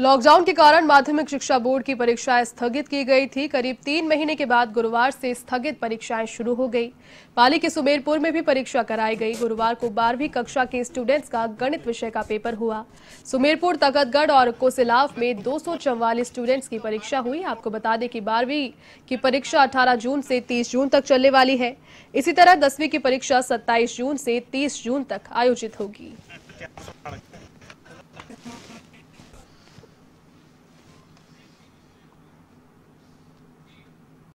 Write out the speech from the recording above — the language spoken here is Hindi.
लॉकडाउन के कारण माध्यमिक शिक्षा बोर्ड की परीक्षाएं स्थगित की गई थी करीब तीन महीने के बाद गुरुवार से स्थगित परीक्षाएं शुरू हो गई पाली के सुमेरपुर में भी परीक्षा कराई गई गुरुवार को बारहवीं कक्षा के स्टूडेंट्स का गणित विषय का पेपर हुआ सुमेरपुर तकतगढ़ और कोसिलाफ में दो स्टूडेंट्स की परीक्षा हुई आपको बता दें कि बारहवीं की परीक्षा अठारह जून से तीस जून तक चलने वाली है इसी तरह दसवीं की परीक्षा सत्ताईस जून से तीस जून तक आयोजित होगी